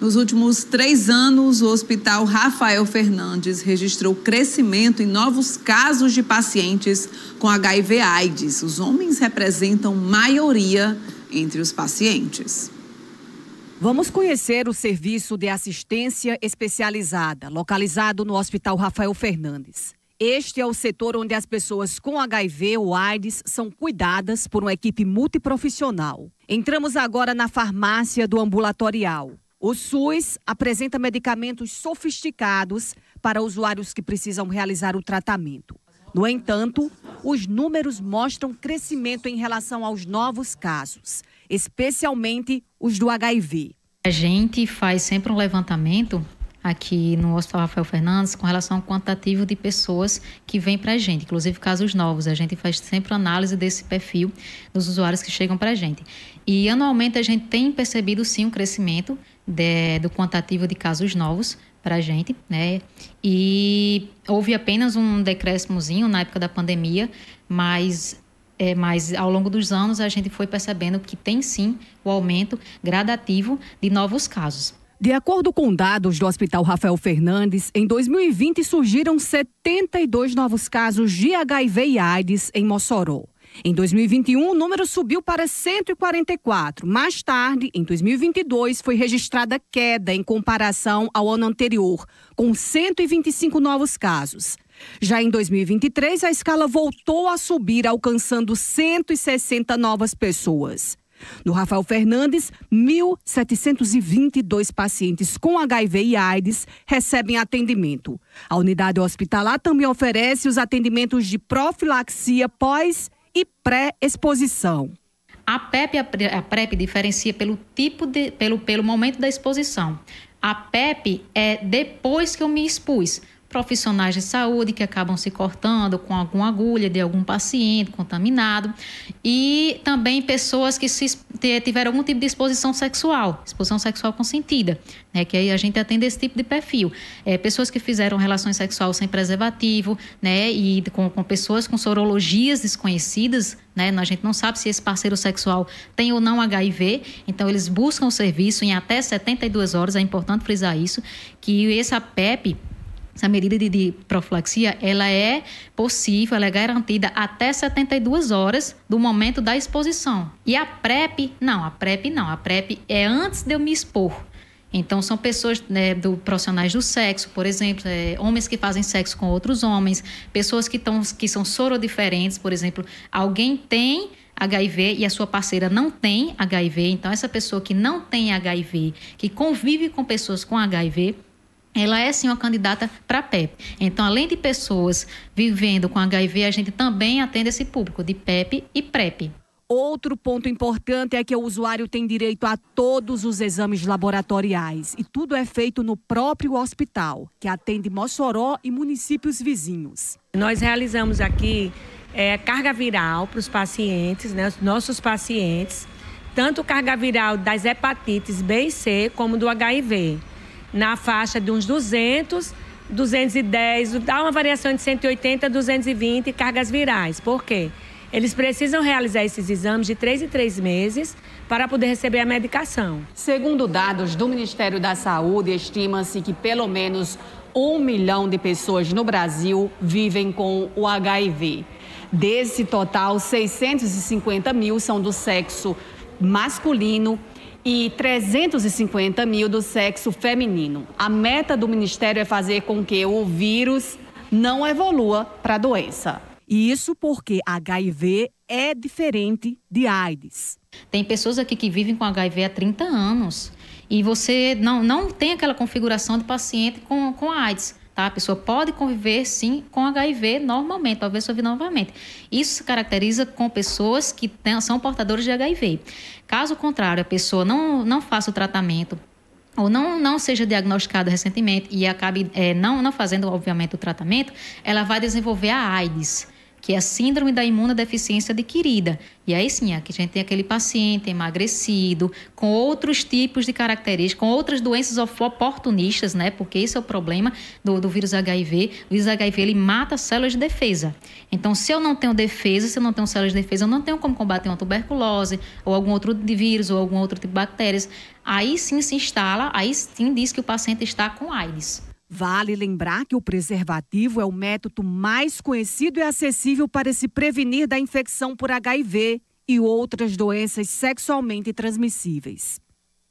Nos últimos três anos, o Hospital Rafael Fernandes registrou crescimento em novos casos de pacientes com HIV/AIDS. Os homens representam maioria entre os pacientes. Vamos conhecer o serviço de assistência especializada, localizado no Hospital Rafael Fernandes. Este é o setor onde as pessoas com HIV ou AIDS são cuidadas por uma equipe multiprofissional. Entramos agora na farmácia do ambulatorial. O SUS apresenta medicamentos sofisticados para usuários que precisam realizar o tratamento. No entanto, os números mostram crescimento em relação aos novos casos, especialmente os do HIV. A gente faz sempre um levantamento aqui no Hospital Rafael Fernandes com relação ao quantitativo de pessoas que vêm para a gente, inclusive casos novos. A gente faz sempre análise desse perfil dos usuários que chegam para a gente. E anualmente a gente tem percebido sim um crescimento de, do quantitativo de casos novos para a gente, né? E houve apenas um decréscimozinho na época da pandemia, mas é, mas ao longo dos anos a gente foi percebendo que tem sim o aumento gradativo de novos casos. De acordo com dados do Hospital Rafael Fernandes, em 2020 surgiram 72 novos casos de HIV e AIDS em Mossoró. Em 2021, o número subiu para 144. Mais tarde, em 2022, foi registrada queda em comparação ao ano anterior, com 125 novos casos. Já em 2023, a escala voltou a subir, alcançando 160 novas pessoas. No Rafael Fernandes, 1.722 pacientes com HIV e AIDS recebem atendimento. A unidade hospitalar também oferece os atendimentos de profilaxia pós e pré-exposição. A PEP, a PrEP diferencia pelo tipo de, pelo, pelo momento da exposição. A PEP é depois que eu me expus profissionais de saúde que acabam se cortando com alguma agulha de algum paciente contaminado e também pessoas que se, tiveram algum tipo de exposição sexual, exposição sexual consentida, né, que aí a gente atende esse tipo de perfil. É, pessoas que fizeram relações sexual sem preservativo, né, e com, com pessoas com sorologias desconhecidas, né, a gente não sabe se esse parceiro sexual tem ou não HIV, então eles buscam o serviço em até 72 horas, é importante frisar isso, que esse APEP essa medida de, de, profilaxia, ela é possível, ela é garantida até 72 horas do momento da exposição. E a PrEP, não, a PrEP não. A PrEP é antes de eu me expor. Então, são pessoas, né, do, profissionais do sexo, por exemplo, é, homens que fazem sexo com outros homens, pessoas que, tão, que são sorodiferentes, por exemplo. Alguém tem HIV e a sua parceira não tem HIV, então essa pessoa que não tem HIV, que convive com pessoas com HIV, ela é sim uma candidata para PEP. Então, além de pessoas vivendo com HIV, a gente também atende esse público de PEP e PrEP. Outro ponto importante é que o usuário tem direito a todos os exames laboratoriais e tudo é feito no próprio hospital, que atende Mossoró e municípios vizinhos. Nós realizamos aqui é, carga viral para os pacientes, né, nossos pacientes, tanto carga viral das hepatites B e C como do HIV na faixa de uns 200, 210, dá uma variação de 180 a 220 cargas virais. Por quê? Eles precisam realizar esses exames de três em três meses para poder receber a medicação. Segundo dados do Ministério da Saúde, estima-se que pelo menos um milhão de pessoas no Brasil vivem com o HIV. Desse total, 650 mil são do sexo masculino e 350 mil do sexo feminino. A meta do Ministério é fazer com que o vírus não evolua para a doença. Isso porque HIV é diferente de AIDS. Tem pessoas aqui que vivem com HIV há 30 anos e você não, não tem aquela configuração de paciente com, com AIDS. Tá? A pessoa pode conviver sim com HIV normalmente, talvez sobre novamente. Isso se caracteriza com pessoas que são portadoras de HIV. Caso contrário, a pessoa não, não faça o tratamento, ou não, não seja diagnosticado recentemente e acabe é, não, não fazendo, obviamente, o tratamento, ela vai desenvolver a AIDS que é a síndrome da imunodeficiência adquirida. E aí sim, aqui a gente tem aquele paciente emagrecido, com outros tipos de características, com outras doenças oportunistas, né? Porque esse é o problema do, do vírus HIV. O vírus HIV, ele mata células de defesa. Então, se eu não tenho defesa, se eu não tenho células de defesa, eu não tenho como combater uma tuberculose, ou algum outro vírus, ou algum outro tipo de bactérias. Aí sim se instala, aí sim diz que o paciente está com AIDS. Vale lembrar que o preservativo é o método mais conhecido e acessível para se prevenir da infecção por HIV e outras doenças sexualmente transmissíveis.